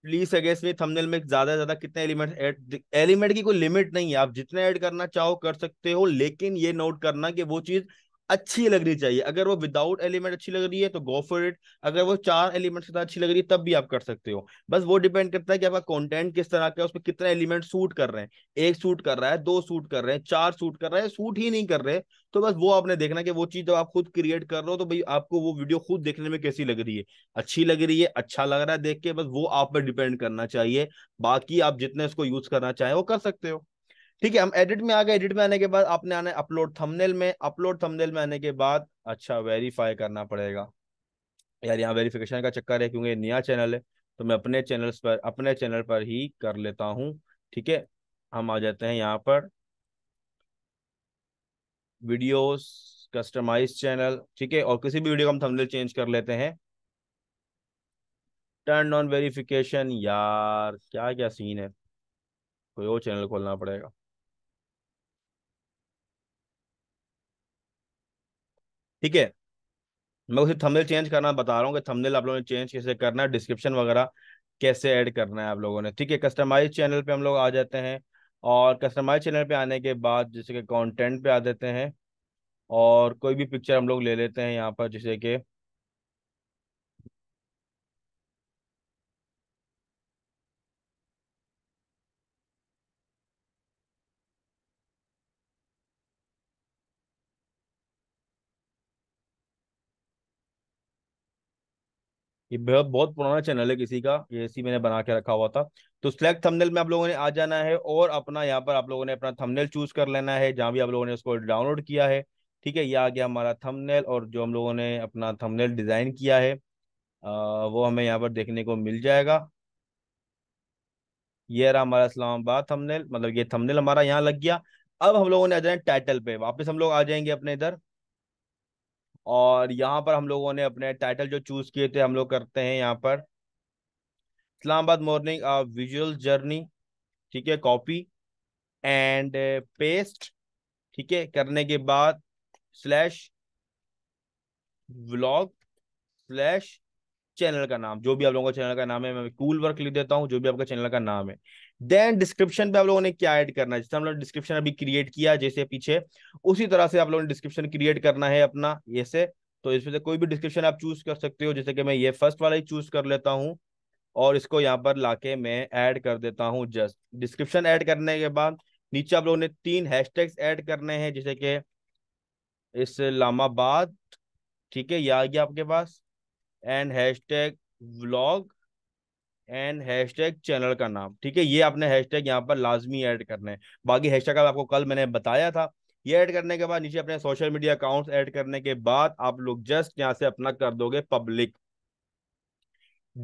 please against me thumbnail में ज्यादा से ज्यादा कितने एलिमेंट ऐड एलिमेंट की कोई लिमिट नहीं है आप जितने ऐड करना चाहो कर सकते हो लेकिन ये नोट करना कि वो चीज अच्छी लगनी चाहिए अगर वो विदाउट एलिमेंट अच्छी लग रही है तो गो फॉर इट अगर वो चार एलिमेंट्स के साथ अच्छी लग रही है तब भी आप कर सकते हो बस वो डिपेंड करता है कि आपका कंटेंट किस तरह का है उसमें कितने एलिमेंट सूट कर रहे हैं एक सूट कर रहा है दो सूट कर रहे हैं चार सूट कर रहे हैं सूट ही नहीं कर रहे तो बस वो आपने देखना कि वो चीज जब आप खुद क्रिएट कर रहे हो तो भाई आपको वो वीडियो खुद देखने में कैसी लग रही है अच्छी लग रही है अच्छा लग रहा है देख के बस वो आप पर डिपेंड करना चाहिए बाकी आप जितने उसको यूज करना चाहें वो कर सकते हो ठीक है हम एडिट में आ गए एडिट में आने के बाद आपने आना अपलोड थंबनेल में अपलोड थंबनेल में आने के बाद अच्छा वेरीफाई करना पड़ेगा यार यहाँ वेरिफिकेशन का चक्कर है क्योंकि नया चैनल है तो मैं अपने चैनल पर अपने चैनल पर ही कर लेता हूँ ठीक है हम आ जाते हैं यहाँ पर वीडियोस कस्टमाइज चैनल ठीक है और किसी भी वीडियो का हम थंबनेल चेंज कर लेते हैं टर्न ऑन वेरिफिकेशन यार क्या क्या सीन है कोई और चैनल खोलना पड़ेगा ठीक है मैं उसे थंबनेल चेंज करना बता रहा हूँ कि थंबनेल आप लोगों ने चेंज कैसे करना है डिस्क्रिप्शन वगैरह कैसे ऐड करना है आप लोगों ने ठीक है कस्टमाइज चैनल पे हम लोग आ जाते हैं और कस्टमाइज चैनल पे आने के बाद जैसे कि कंटेंट पे आ जाते हैं और कोई भी पिक्चर हम लोग ले लेते हैं यहाँ पर जैसे कि ये बहुत पुराना चैनल है किसी का ये इसी मैंने बना के रखा हुआ था तो सिलेक्ट थंबनेल में आप लोगों ने आ जाना है और अपना यहाँ पर आप लोगों ने अपना थंबनेल चूज कर लेना है जहाँ भी आप लोगों ने उसको डाउनलोड किया है ठीक है ये आ गया हमारा थंबनेल और जो हम लोगों ने अपना थंबनेल डिजाइन किया है आ, वो हमें यहाँ पर देखने को मिल जाएगा ये रहा हमारा इस्लामाबाद थमनेल मतलब ये थमनेल हमारा यहाँ लग गया अब हम लोगों ने आ जाए टाइटल पे वापस हम लोग आ जाएंगे अपने इधर और यहाँ पर हम लोगों ने अपने टाइटल जो चूज किए थे हम लोग करते हैं यहाँ पर इस्लामाबाद मॉर्निंग विजुअल जर्नी ठीक है कॉपी एंड पेस्ट ठीक है करने के बाद स्लैश व्लॉग स्लैश चैनल का नाम जो भी आप लोगों का चैनल का नाम है मैं कूल वर्क लिख देता हूँ जो भी आपका चैनल का नाम है देन डिस्क्रिप्शन पे आप लोगों ने क्या ऐड करना है जैसे हम लोग डिस्क्रिप्शन अभी क्रिएट किया जैसे पीछे उसी तरह से आप लोगों ने डिस्क्रिप्शन क्रिएट करना है अपना जैसे तो इसमें से कोई भी डिस्क्रिप्शन आप चूज कर सकते हो जैसे कि मैं ये फर्स्ट वाला ही चूज कर लेता हूँ और इसको यहाँ पर लाके मैं ऐड कर देता हूँ जस्ट डिस्क्रिप्शन ऐड करने के बाद नीचे आप लोगों ने तीन हैशटैग्स ऐड करने हैं जैसे कि इस्लामाबाद ठीक है या आ गया आपके पास and hashtag vlog and hashtag channel का नाम ठीक है ये आपने हैश टैग यहाँ पर लाजमी ऐड करना है बाकी हैश टैग आपको कल मैंने बताया था ये ऐड करने के बाद नीचे अपने सोशल मीडिया अकाउंट्स ऐड करने के बाद आप लोग जस्ट यहाँ से अपना कर दोगे पब्लिक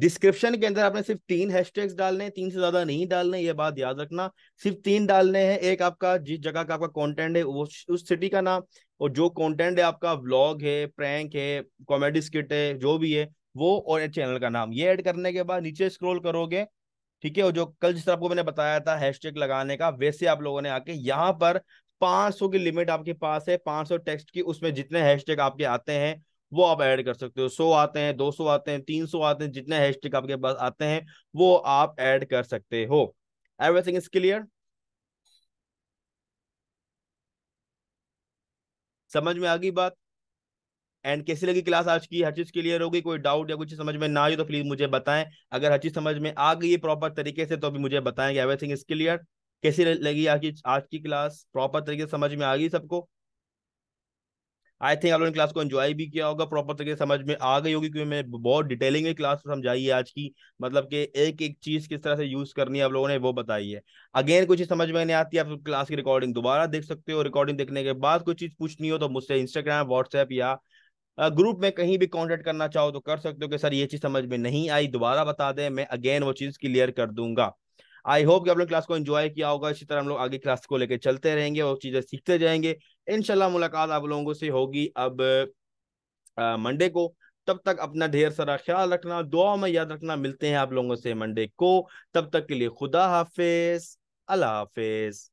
डिस्क्रिप्शन के अंदर आपने सिर्फ तीन टैग डालने हैं तीन से ज्यादा नहीं डालने ये बात याद रखना सिर्फ तीन डालने हैं एक आपका जिस जगह का आपका कॉन्टेंट है वो उस सिटी का नाम और जो कॉन्टेंट है आपका व्लॉग है प्रैंक है कॉमेडी स्किट है जो भी है वो और चैनल का नाम ये ऐड करने के बाद नीचे स्क्रॉल करोगे ठीक है और जो कल जिस तरह आपको मैंने बताया था हैशटैग लगाने का वैसे आप लोगों ने आके यहाँ पर 500 की लिमिट आपके पास है 500 टेक्स्ट की उसमें जितने हैशटैग आपके आते हैं वो आप ऐड कर सकते हो सौ आते हैं दो सौ आते हैं तीन सौ आते हैं जितने हैशटैग आपके पास आते हैं वो आप ऐड कर सकते हो एवरीथिंग इज क्लियर समझ में आ गई बात एंड कैसी लगी क्लास आज की हर चीज क्लियर होगी कोई डाउट या कुछ समझ में ना आई तो प्लीज मुझे बताएं अगर हर चीज समझ में आ गई है प्रॉपर तरीके से तो भी मुझे बताएं एवरीथिंग इज क्लियर कैसी लगी आज की आज की क्लास प्रॉपर तरीके से समझ में आ गई सबको आई थिंक आप लोगों ने क्लास को एंजॉय भी किया होगा प्रॉपर तरीके से समझ में आ गई होगी क्योंकि मैं बहुत डिटेलिंग में क्लास समझाई है आज की मतलब कि एक एक चीज किस तरह से यूज करनी है आप लोगों ने वो बताई है अगेन कुछ समझ में नहीं आती आप क्लास की रिकॉर्डिंग दोबारा देख सकते हो रिकॉर्डिंग देखने के बाद कुछ चीज पूछनी हो तो मुझसे इंस्टाग्राम व्हाट्सएप या ग्रुप में कहीं भी कॉन्टेक्ट करना चाहो तो कर सकते हो कि सर ये चीज समझ में नहीं आई दोबारा बता दें मैं अगेन वो चीज क्लियर कर दूंगा आई होप कि आप लोग क्लास को एंजॉय किया होगा इसी तरह हम लोग आगे क्लास को लेकर चलते रहेंगे और चीजें सीखते जाएंगे इनशाला मुलाकात आप लोगों से होगी अब मंडे को तब तक अपना ढेर सारा ख्याल रखना दुआ में याद रखना मिलते हैं आप लोगों से मंडे को तब तक के लिए खुदा हाफिज अल्लाह हाफिज